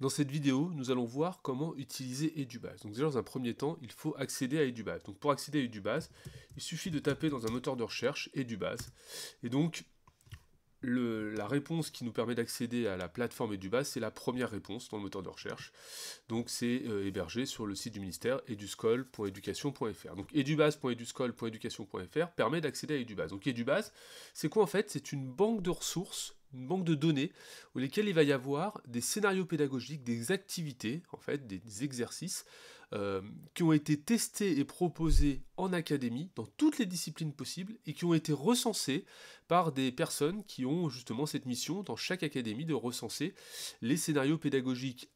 Dans cette vidéo, nous allons voir comment utiliser Edubase. Donc déjà dans un premier temps, il faut accéder à Edubase. Donc pour accéder à Edubase, il suffit de taper dans un moteur de recherche Edubase. Et donc la réponse qui nous permet d'accéder à la plateforme Edubase, c'est la première réponse dans le moteur de recherche. Donc c'est euh, hébergé sur le site du ministère eduscol.education.fr. Donc edubase.eduscol.education.fr permet d'accéder à Edubase. Donc Edubase, c'est quoi en fait C'est une banque de ressources une banque de données où lesquelles il va y avoir des scénarios pédagogiques, des activités, en fait, des, exercices euh, qui ont été testés et proposés en académie dans toutes les disciplines possibles et qui ont été recensés par des personnes qui ont justement cette mission dans chaque académie de recenser les scénarios pédagogiques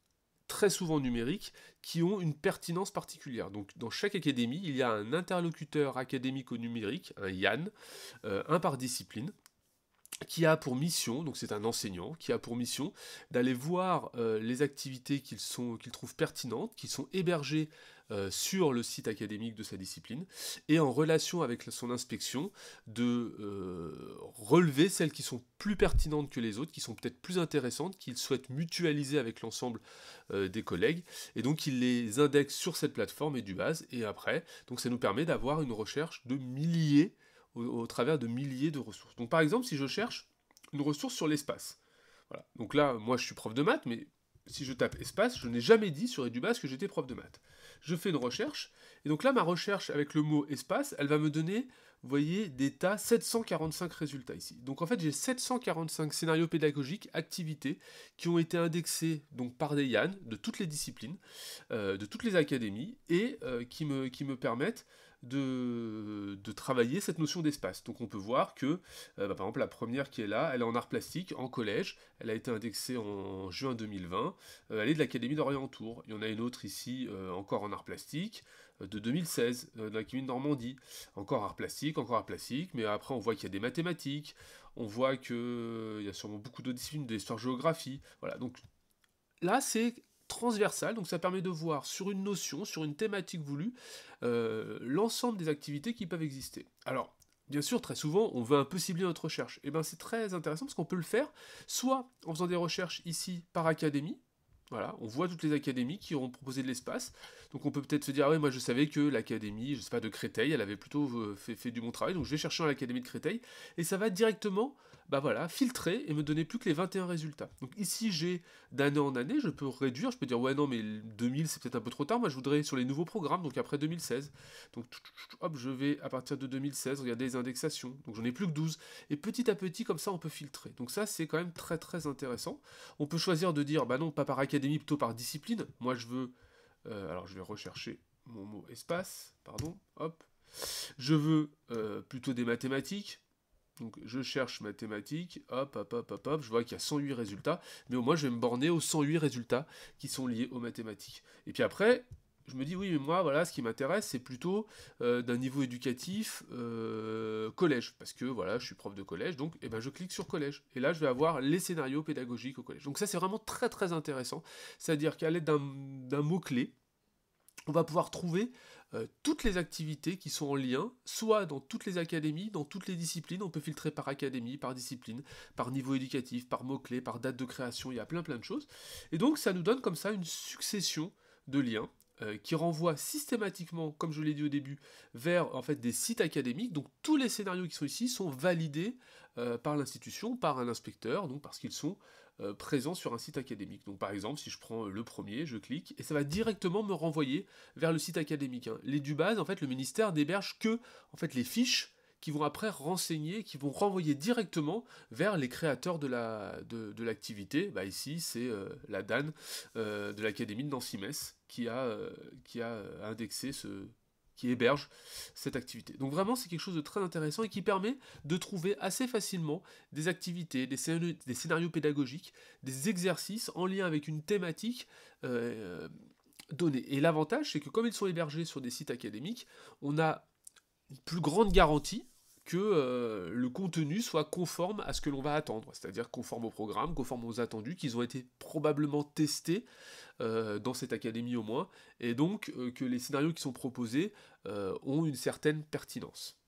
très souvent numériques, qui ont une pertinence particulière. Donc dans chaque académie, il y a un interlocuteur académique au numérique un Yann, euh, un par discipline, qui a pour mission, donc c'est un enseignant, qui a pour mission d'aller voir euh, les activités qu'il trouve pertinentes, qui sont hébergées euh, sur le site académique de sa discipline, et en relation avec son inspection, de euh, relever celles qui sont plus pertinentes que les autres, qui sont peut-être plus intéressantes, qu'il souhaite mutualiser avec l'ensemble des collègues, et donc il les indexe sur cette plateforme et du base, et après, donc ça nous permet d'avoir une recherche de milliers au, travers de milliers de ressources. Donc par exemple, si je cherche une ressource sur l'espace, voilà. donc là, moi je suis prof de maths, mais si je tape espace, je n'ai jamais dit sur Edubas que j'étais prof de maths. Je fais une recherche, et donc là, ma recherche avec le mot espace, elle va me donner, vous voyez, des tas 745 résultats ici. Donc en fait, j'ai 745 scénarios pédagogiques, activités, qui ont été indexés donc, par des Yann de toutes les disciplines, euh, de toutes les académies, et euh, qui, me, qui me permettent de, travailler cette notion d'espace. Donc on peut voir que, euh, bah, par exemple, la première qui est là, elle est en art plastique, en collège, elle a été indexée en juin 2020, euh, elle est de l'Académie d'Orient-Tours. Il y en a une autre ici, euh, encore en art plastique, de 2016, de l'Académie de Normandie. Encore art plastique, encore art plastique, mais après on voit qu'il y a des mathématiques, on voit qu'il y a sûrement beaucoup d'autres disciplines de l'histoire-géographie. Voilà, donc là c'est transversale, donc ça permet de voir sur une notion, sur une thématique voulue, euh, l'ensemble des activités qui peuvent exister. Alors, Bien sûr, très souvent, on veut un peu cibler notre recherche. Et eh bien, c'est très intéressant parce qu'on peut le faire soit en faisant des recherches ici par académie. Voilà, on voit toutes les académies qui ont proposé de l'espace. Donc on peut peut-être se dire, ah oui, moi je savais que l'académie, je sais pas, de Créteil, elle avait plutôt euh, fait, fait, du bon travail, donc je vais chercher dans l'académie de Créteil. Et ça va directement bah voilà, filtrer et me donner plus que les 21 résultats. Donc ici, j'ai d'année en année, je peux réduire, je peux dire ouais non mais 2000 c'est peut-être un peu trop tard, moi je voudrais sur les nouveaux programmes, donc après 2016. Donc hop, je vais à partir de 2016 regarder les indexations, donc j'en ai plus que 12. Et petit à petit, comme ça, on peut filtrer. Donc ça, c'est quand même très très intéressant. On peut choisir de dire bah non, pas par académie, plutôt par discipline. Moi je veux, euh, alors je vais rechercher mon mot espace, pardon, hop. Je veux euh, plutôt des mathématiques, donc je cherche mathématiques, hop, hop, hop, hop, hop, je vois qu'il y a 108 résultats, mais au moins je vais me borner aux 108 résultats qui sont liés aux mathématiques. Et puis après, je me dis oui, mais moi, voilà, ce qui m'intéresse, c'est plutôt euh, d'un niveau éducatif euh, collège, parce que voilà, je suis prof de collège, donc eh ben, je clique sur collège. Et là, je vais avoir les scénarios pédagogiques au collège. Donc ça, c'est vraiment très très intéressant. C'est-à-dire qu'à l'aide d'un mot-clé, on va pouvoir trouver euh, toutes les activités qui sont en lien, soit dans toutes les académies, dans toutes les disciplines, on peut filtrer par académie, par discipline, par niveau éducatif, par mots-clés, par date de création, il y a plein plein de choses. Et donc ça nous donne comme ça une succession de liens euh, qui renvoient systématiquement, comme je l'ai dit au début, vers en fait des sites académiques. Donc tous les scénarios qui sont ici sont validés euh, par l'institution, par un inspecteur, donc parce qu'ils sont euh, présent sur un site académique. Donc par exemple, si je prends euh, le premier, je clique, et ça va directement me renvoyer vers le site académique. Hein. Les Les base, en fait, le ministère n'héberge que en fait, les fiches qui vont après renseigner, qui vont renvoyer directement vers les créateurs de la de, l'activité. Bah, ici, c'est euh, la DAN de l'Académie de Nancy-Metz qui qui a indexé ce, qui héberge cette activité. Donc vraiment, c'est quelque chose de très intéressant et qui permet de trouver assez facilement des activités, des scénarios, pédagogiques, des exercices en lien avec une thématique euh, donnée. Et l'avantage, c'est que comme ils sont hébergés sur des sites académiques, on a une plus grande garantie que euh, le contenu soit conforme à ce que l'on va attendre, c'est-à-dire conforme au programme, conforme aux attendus, qu'ils ont été probablement testés euh, dans cette académie au moins, et donc euh, que les scénarios qui sont proposés ont une certaine pertinence.